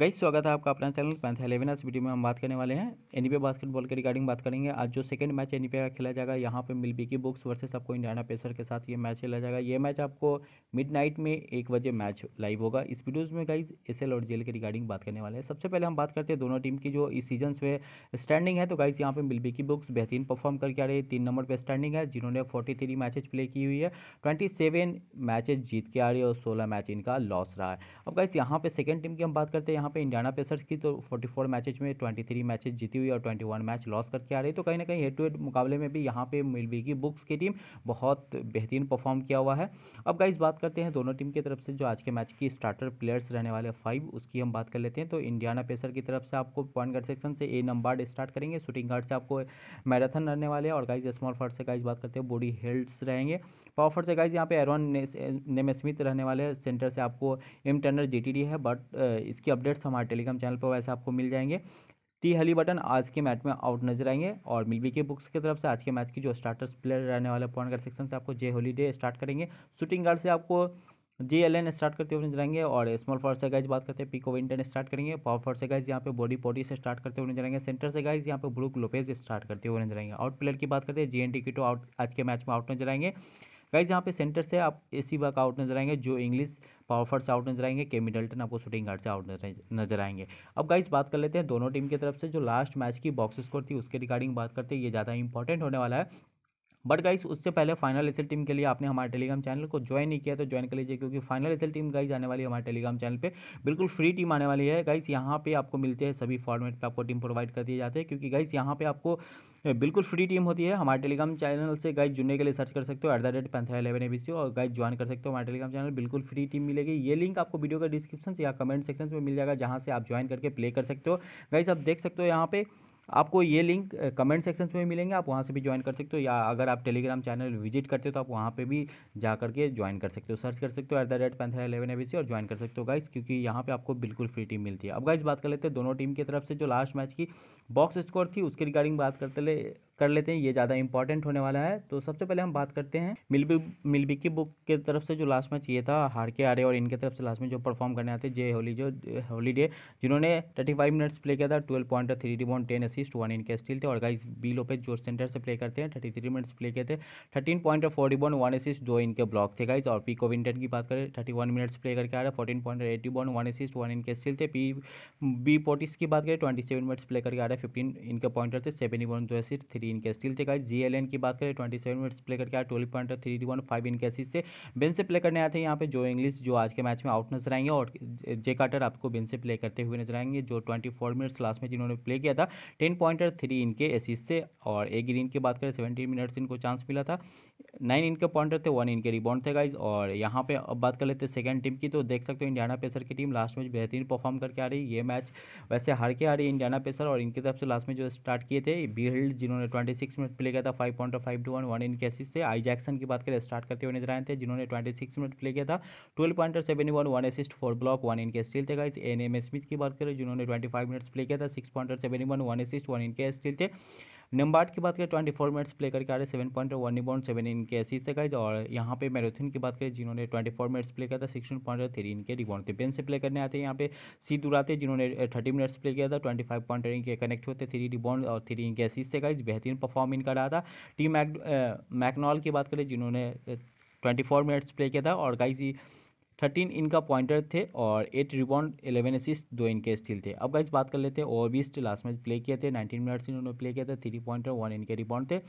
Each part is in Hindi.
गई स्वागत है आपका अपना channel Panther eleven S video में हम बात करने वाले हैं एन बास्केटबॉल के रिगार्डिंग बात करेंगे आज जो सेकंड मैच एन का खेला जाएगा यहाँ पे मिल्बीकी बुक्स वर्सेस आपको इंडियाना पेसर के साथ ये मैच खेला जाएगा ये मैच आपको मिडनाइट में एक बजे मैच लाइव होगा इस वीडियोज़ में गाइज एस और जेल के रिगार्डिंग बात करने वाले हैं सबसे पहले हम बात करते हैं दोनों टीम की जो इस सीजन में स्टैंडिंग है तो गाइज यहाँ पर मिल्बीकी बुक्स बेहतरीन परफॉर्म करके आ रही है तीन नंबर पर स्टैंडिंग है जिन्होंने फोर्टी थ्री मैचेज प्ले की हुई है ट्वेंटी सेवन मैचेज जीत के आ रही है और सोलह मैच इनका लॉस रहा है अब गाइज यहाँ पर सेकेंड टीम की हम बात करते हैं यहाँ यहाँ पे इंडियाना पेसर्स की तो 44 मैचेज में 23 मैचेज जीती हुई और 21 मैच लॉस करके आ रही तो कहीं ना कहीं हेड टू हेड मुकाबले में भी यहाँ पे की बुक्स की टीम बहुत बेहतरीन परफॉर्म किया हुआ है अब गाइस बात करते हैं दोनों टीम की तरफ से जो आज के मैच की स्टार्टर प्लेयर्स रहने वाले फाइव उसकी हम बात कर लेते हैं तो इंडियाना पेसर की तरफ से आपको पॉइंट गार्ड सेक्शन से ए नंबार्ड स्टार्ट करेंगे शूटिंग गार्ड से आपको मैराथन रहने वाले और गाइज स्मॉल फर्ट से गाइज बात करते हैं बॉडी हेल्ड्स रहेंगे पावर से गाइज यहाँ पे एरॉन नेम स्मिथ रहने वाले सेंटर से आपको एम टर्नर जी है बट इसकी अपडेट अपडेट्स हमारे टेलीग्राम चैनल पर वैसे आपको मिल जाएंगे टी हली बटन आज के मैच में आउट नजर आएंगे और मिलवी के बुक्स की तरफ से आज के मैच की जो स्टार्टर्स प्लेयर रहने वाले पॉइंट गार्ड सेक्शन से आपको जे हॉलीडे स्टार्ट करेंगे शूटिंग गार्ड से आपको जे एल एन स्टार्ट करते हुए नजर आएंगे और स्मॉल फॉर से गाइज बात करते हैं पिको विंटन स्टार्ट करेंगे पावर फॉर से गाइज यहाँ पे बॉडी पॉडी से स्टार्ट करते हुए नजर आएंगे सेंटर से गाइज यहाँ पे ब्रुक लोपेज स्टार्ट करते हुए नजर आएंगे आउट प्लेयर की बात करते हैं जे एन टी आउट आज के मैच में आउट नजर आएंगे गाइज यहाँ पे सेंटर से आप ए सी आउट नजर आएंगे जो इंग्लिश पावरफर से आउट नजर आएंगे के मिडल्टन आपको शूटिंग गार्ड से आउट नजर आएंगे अब गाइस बात कर लेते हैं दोनों टीम की तरफ से जो लास्ट मैच की बॉक्स स्कोर थी उसके रिगार्डिंग बात करते हैं ये ज़्यादा इंपॉर्टेंट होने वाला है बट गाइस उससे पहले फाइनल एसल टीम के लिए आपने हमारे टेलीग्राम चैनल को ज्वाइन नहीं किया तो ज्वाइन कर लीजिए क्योंकि फाइनल एसएल टीम गाइस आने वाली है हमारे टेलीग्राम चैनल पे बिल्कुल फ्री टीम आने वाली है गाइस यहाँ पे आपको मिलते हैं सभी फॉर्मेट पर आपको टीम प्रोवाइड कर दिए जाते हैं क्योंकि गाइस यहाँ पे आपको बिल्कुल फ्री टीम होती है हमारे टेलीग्राम चैनल से गाइस जुड़ने के लिए सर्च कर सकते हो at the rate Panther eleven और गाइस ज्वाइन कर सकते हो हमारे टेलीग्राम चैनल बिल्कुल फ्री टीम मिलेगी ये लिंक आपको वीडियो का डिस्क्रिप्शन या कमेंट सेक्शन में मिल जाएगा जहाँ से आप ज्वाइन करके प्ले कर सकते हो गाइस आप देख सकते हो यहाँ पे आपको ये लिंक कमेंट सेक्शन में मिलेंगे आप वहाँ से भी ज्वाइन कर सकते हो या अगर आप टेलीग्राम चैनल विजिट करते हो तो आप वहाँ पर भी जा करके ज्वाइन कर सकते हो सर्च कर सकते हो at the rate Panther eleven A और ज्वाइन कर सकते हो गाइस क्योंकि यहाँ पर आपको बिल्कुल फ्री टीम मिलती है अब गाइस बात कर लेते हैं दोनों टीम की तरफ से जो लास्ट मैच की बॉक्स स्कोर थी उसके रिगार्डिंग बात करते कर लेते हैं ये ज़्यादा इंपॉर्टेंट होने वाला है तो सबसे पहले हम बात करते हैं मिलबिक मिलबी की बुक के तरफ से जो लास्ट मैच ये था हार के आर्य और इनके तरफ से लास्ट में जो परफॉर्म करने आते जे होली जो होलीडे जिन्होंने थर्टी फाइव मिनट्स प्ले किया था twelve point three rebound ten assist one इनके स्टिल थे और गाइस बी लोपेज जो सेंटर से प्ले करते हैं थर्टी थ्री मिनट्स प्ले किए थे thirteen point four rebound one assist दो इनके ब्लॉक थे गाइज और पी कोविंटन की बात करें थर्टी वन मिनट्स प्ले करके आ रहे fourteen point eight one one assist one इनके स्टिल थे पी बी पोटिस की बात करें ट्वेंटी सेवन मिनट्स प्ले करके आ रहे फिफ्टीन इनके पॉइंटर थे सेवन रिबॉन दो असिस्ट थ्री थ्री इनके स्टील थे गाइज जी की बात करें ट्वेंटी सेवन मिनट्स प्ले करके आए twelve point three one five इनके असिस्ट से बेंच से प्ले करने आए थे यहाँ पे जो इंग्लिश जो आज के मैच में आउट नजर आएंगे और जे कार्टर आपको बेंच से प्ले करते हुए नजर आएंगे जो ट्वेंटी फोर मिनट्स लास्ट में जिन्होंने प्ले किया था टेन पॉइंट थ्री इनके असिस्ट से और ए ग्रीन की बात करें सेवेंटीन मिनट्स इनको चांस मिला था नाइन इनके पॉइंटर थे वन इनके रिबाउंड थे गाइज और यहाँ पे अब बात कर लेते हैं सेकंड टीम की तो देख सकते हो इंडियाना पेसर की टीम लास्ट मैच बेहतरीन परफॉर्म करके आ रही है ये मैच वैसे हार के आ रही है इंडियाना पेसर और इनकी तरफ से लास्ट में जो स्टार्ट किए थे बिल्ड जिन्होंने ट्वेंटी सिक्स मिनट प्ले किया था five point five two one one इनके एसिस से आई जैक्सन की बात करें स्टार्ट करते हुए नजर आए थे जिन्होंने ट्वेंटी सिक्स मिनट प्ले किया था twelve pointer seven one one assist four block one इनके स्टिल थे गाइज एन एम स्मिथ की बात करें जिन्होंने ट्वेंटी फाइव मिनट्स प्ले किया था six pointer seven one one assist one इनके स्टिल थे निम्बार्ट की बात करें ट्वेंटी फोर मिनट्स प्ले करके आ रहे seven point one rebound seven इनके असीस से गाइज और यहाँ पे मैराथन की बात करें जिन्होंने ट्वेंटी फोर मिनट्स प्ले किया था सिक्सटीन पॉइंट थ्री इनके रिबॉन्ड थे पेन से प्ले करने आते हैं यहाँ पे सी दुराते जिन्होंने थर्टी मिनट्स प्ले किया था ट्वेंटी फाइव पॉइंट इनके कनेक्ट होते थ्री रिबॉन्ड और थ्री इनके एसिस से गाइज बेहतरीन परफॉर्म इनका रहा था टीम मैकनॉल की बात करें जिन्होंने ट्वेंटी फोर मिनट्स प्ले किया था और गाइज थर्टीन इनका पॉइंटर थे और एट रिबाउंड एलेवन असिस्ट दो इनके स्टील थे अब गाइज बात कर लेते हैं ओवर बीस्ट लास्ट मैच प्ले किए थे नाइनटीन मिनट्स इन्होंने प्ले किया था थ्री पॉइंटर वन इनके रिबाउंड थे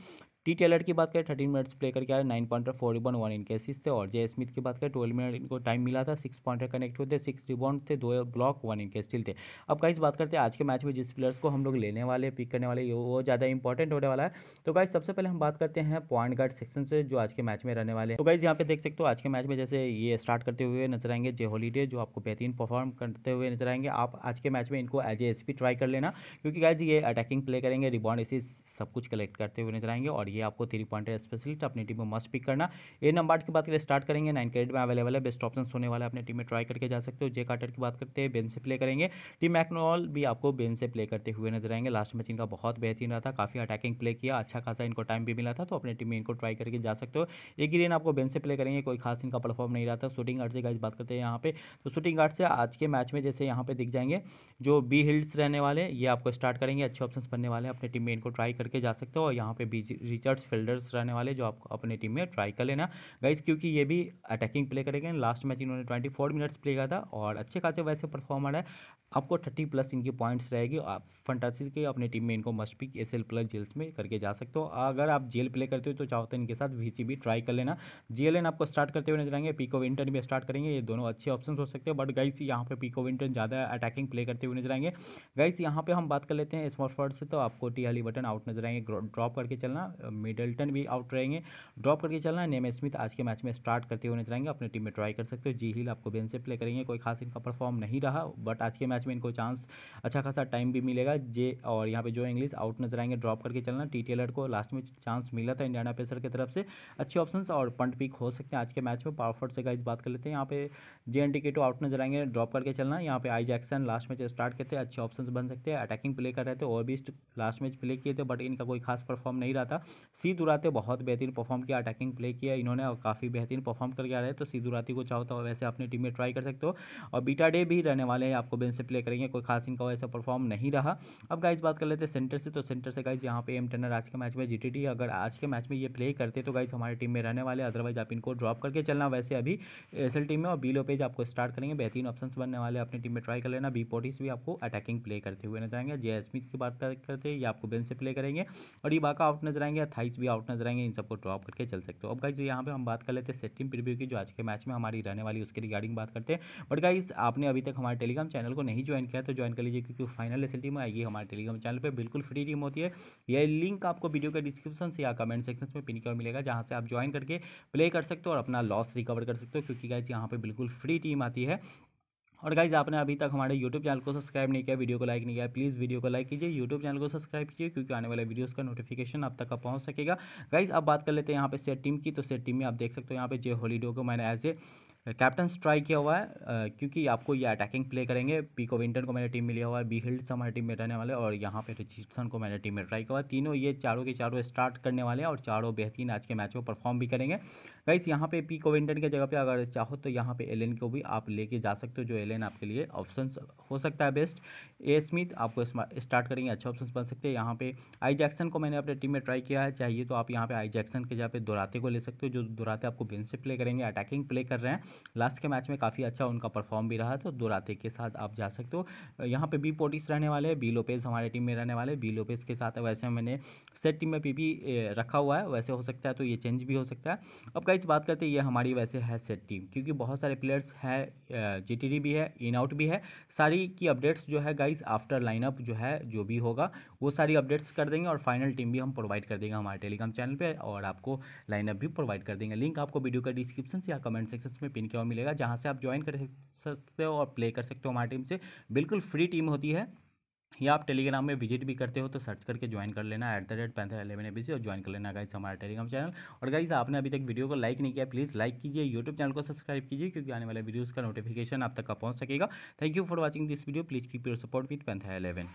टी टेलर की बात करें थर्टीन मिनट्स प्ले करके आया nine point four rebound one इनके असिस्ट थे और जे स्मिथ की बात करें ट्वेल्व मिनट इनको टाइम मिला था सिक्स पॉइंटर कनेक्ट हुए थे सिक्स रिबॉन्ड थे दो ब्लॉक वन इनके स्टिल थे अब गाइस बात करते हैं आज के मैच में जिस प्लेयर्स को हम लोग लेने वाले पिक करने वाले वो ज़्यादा इंपॉर्टेंट होने वाला है तो गाइज सबसे पहले हम बात करते हैं पॉइंट गार्ड सेक्शन से जो आज के मैच में रहने वाले तो गाइज यहाँ पे देख सकते हो आज के मैच में जैसे ये स्टार्ट करते हुए नजर आएंगे जे हॉलीडे जो आपको बेहतरीन परफॉर्म करते हुए नजर आएंगे आप आज के मैच में इनको एज ए एस ट्राई कर लेना क्योंकि गाइज ये अटैकिंग प्ले करेंगे रिबॉन्ड एसिस सब कुछ कलेक्ट करते हुए नजर आएंगे और ये आपको थ्री पॉइंट स्पेशलिस्ट अपनी टीम में मस्ट पिक करना ए नंबर की बात करें स्टार्ट करेंगे नाइन कैडेट में अवेलेबल है बेस्ट ऑप्शन होने वाले अपने अपनी टीम में ट्राई करके जा सकते हो जे कार्टर की बात करते हैं बेन से प्ले करेंगे टीम मैकनॉल भी आपको बेन से प्ले करते हुए नजर आएंगे लास्ट मैच इनका बहुत बेहतरीन रहा था काफ़ी अटैकिंग प्ले किया अच्छा खासा इनको टाइम भी मिला था तो अपनी टीम में इनको ट्राई करके जा सकते हो एक ही रेन आपको बेन से प्ले करेंगे कोई खास इनका परफॉर्म नहीं रहा था शूटिंग गार्ड से गाइज बात करते हैं यहाँ पे तो शूटिंग गार्ड से आज के मैच में जैसे यहाँ पे दिख जाएंगे जो बी हिल्स रहने वाले ये आपको स्टार्ट करेंगे अच्छे ऑप्शन बनने वाले अपने टीम में इनको ट्राई करके जा सकते हो और यहाँ पे रिचर्ड्स फील्डर्स रहने वाले जो आपको अपने टीम में ट्राई कर लेना गाइस क्योंकि ये भी अटैकिंग प्ले करेंगे लास्ट मैच इन्होंने ट्वेंटी फोर मिनट्स प्ले किया था और अच्छे खासे वैसे परफॉर्मर है आपको थर्टी प्लस इनकी पॉइंट्स रहेगी आप फंटासी के अपने टीम में इनको must pick S L plus जेल्स में करके जा सकते हो अगर आप जेल प्ले करते हो तो चाहो तो इनके साथ वी सी ट्राई कर लेना जी एल एन आपको स्टार्ट करते हुए नजर आएंगे पीको विंटर भी स्टार्ट करेंगे ये दोनों अच्छे ऑप्शन हो सकते हैं बट गाइस यहाँ पे पीको विंटर ज़्यादा अटैकिंग प्ले करते हुए नजर आएंगे गाइस यहाँ पे हम बात कर लेते हैं स्मॉल फॉर्ड से तो आपको टी हली बटन आउट नजर आएंगे ड्रॉप करके चलना मिडल्टन भी आउट रहेंगे ड्रॉप करके चलना नेम स्मिथ आज के मैच में स्टार्ट करते हुए नजर आएंगे अपनी टीम में ट्राई कर सकते हो जी हिल आपको बेन से प्ले करेंगे कोई खास इनका परफॉर्म नहीं रहा बट आज के मैच में इनको चांस अच्छा खासा टाइम भी मिलेगा जे और यहाँ पे जो इंग्लिश आउट नजर आएंगे ड्रॉप करके चलना टी टेलर को लास्ट में चांस मिला था इंडियाना पेसर की तरफ से अच्छे ऑप्शन और पंट पिक हो सकते हैं आज के मैच में पावरफोर्ड से गाइज बात कर लेते हैं यहाँ पे जे एन टू आउट नजर आएंगे ड्रॉप करके चलना यहाँ पे I Jackson last match start करते हैं अच्छे ऑप्शन बन सकते हैं अटैकिंग प्ले कर रहे थे भी लास्ट मैच प्ले किए थे बट बट इनका कोई खास परफॉर्म नहीं रहा था सी दुराते बहुत बेहतरीन परफॉर्म किया अटैकिंग प्ले किया इन्होंने और काफ़ी बेहतरीन परफॉर्म करके आ रहे हैं तो सी दुराती को चाहो तो वैसे अपनी टीम में ट्राई कर सकते हो और बीटा डे भी रहने वाले हैं आपको बेन से प्ले करेंगे कोई खास इनका वैसे परफॉर्म नहीं रहा अब गाइज बात कर लेते हैं सेंटर से तो सेंटर से गाइज यहाँ पे एम टनर आज के मैच में जी अगर आज के मैच में ये प्ले करते तो गाइज हमारी टीम में रहने वाले अदरवाइज आप इनको ड्रॉप करके चलना वैसे अभी एस टीम में और लो पेज आपको स्टार्ट करेंगे बेहतरीन ऑप्शन बनने वाले अपनी टीम में ट्राई कर लेना बी पोटिस भी आपको अटैकिंग प्ले करते हुए नजर आएंगे जय स्मिथ की बात करते ये आपको बेन से प्ले करेंगे आएंगे और ये बाका आउट नजर आएंगे थाइस भी आउट नजर आएंगे इन सबको ड्रॉप करके चल सकते हो अब गाइज यहाँ पे हम बात कर लेते हैं सेटिंग प्रिव्यू की जो आज के मैच में हमारी रहने वाली उसके रिगार्डिंग बात करते हैं बट गाइज आपने अभी तक हमारे टेलीग्राम चैनल को नहीं ज्वाइन किया तो ज्वाइन कर लीजिए क्योंकि फाइनल एस टीम आएगी हमारे टेलीग्राम चैनल पर बिल्कुल फ्री टीम होती है यह लिंक आपको वीडियो के डिस्क्रिप्शन से या कमेंट सेक्शन में पिन किया मिलेगा जहाँ से आप ज्वाइन करके प्ले कर सकते हो और अपना लॉस रिकवर कर सकते हो क्योंकि गाइज यहाँ पर बिल्कुल फ्री टीम आती है और गाइज आपने अभी तक हमारे यूट्यूब चैनल को सब्सक्राइब नहीं किया वीडियो को लाइक नहीं किया प्लीज़ वीडियो को लाइक कीजिए यूट्यूब चैनल को सब्सक्राइब कीजिए क्योंकि आने वाले वीडियोस का नोटिफिकेशन आप तक पहुँच सकेगा गाइज अब बात कर लेते हैं यहाँ पे सेट टीम की तो सेट टीम में आप देख सकते हो यहाँ पे जे होलीडो को मैंने एज ए कैप्टन स्ट्राइक किया हुआ है क्योंकि आपको ये अटैकिंग प्ले करेंगे पीको विंटन को मैंने टीम में लिया हुआ है बी से हमारे टीम में रहने वाले और यहाँ पे रिचिसन को मैंने टीम में ट्राई किया हुआ तीनों ये चारों के चारों स्टार्ट करने वाले हैं और चारों बेहतरीन आज के मैच में परफॉर्म भी करेंगे गाइस यहाँ पे पी कोविंटन के जगह पे अगर चाहो तो यहाँ पे एलेन को भी आप लेके जा सकते हो जो एलेन आपके लिए ऑप्शन हो सकता है बेस्ट ए स्मिथ आपको स्टार्ट करेंगे अच्छे ऑप्शन बन सकते हैं यहाँ पे आई जैक्सन को मैंने अपने टीम में ट्राई किया है चाहिए तो आप यहाँ पे आई जैक्सन के जगह पे दोराते को ले सकते हो जो दोराते आपको बेंच से प्ले करेंगे अटैकिंग प्ले कर रहे हैं लास्ट के मैच में काफ़ी अच्छा उनका परफॉर्म भी रहा तो दोराते के साथ आप जा सकते हो यहाँ पे बी पोटिस रहने वाले बी लोपेज हमारे टीम में रहने वाले बी लोपेज के साथ वैसे मैंने सेट टीम में पी रखा हुआ है वैसे हो सकता है तो ये चेंज भी हो सकता है अब गाइज बात करते हैं ये हमारी वैसे है सेट टीम क्योंकि बहुत सारे प्लेयर्स हैं जीटीडी भी है इन आउट भी है सारी की अपडेट्स जो है गाइज आफ्टर लाइनअप जो है जो भी होगा वो सारी अपडेट्स कर देंगे और फाइनल टीम भी हम प्रोवाइड कर देंगे हमारे टेलीग्राम चैनल पर और आपको लाइनअप भी प्रोवाइड कर देंगे लिंक आपको वीडियो का डिस्क्रिप्शन या कमेंट सेक्शन में पिन किया मिलेगा जहाँ से आप ज्वाइन कर सकते हो और प्ले कर सकते हो हमारी टीम से बिल्कुल फ्री टीम होती है या आप टेलीग्राम में विजिट भी करते हो तो सर्च करके ज्वाइन कर लेना at the rate Panther eleven C और ज्वाइन कर लेना गाइस हमारा टेलीग्राम चैनल और गाइस आपने अभी तक वीडियो को लाइक नहीं किया प्लीज़ लाइक कीजिए यूट्यूब चैनल को सब्सक्राइब कीजिए क्योंकि आने वाले वीडियोज़ का नोटिफिकेशन आप तक पहुँच सकेगा thank you for watching this video please keep your support with Panther eleven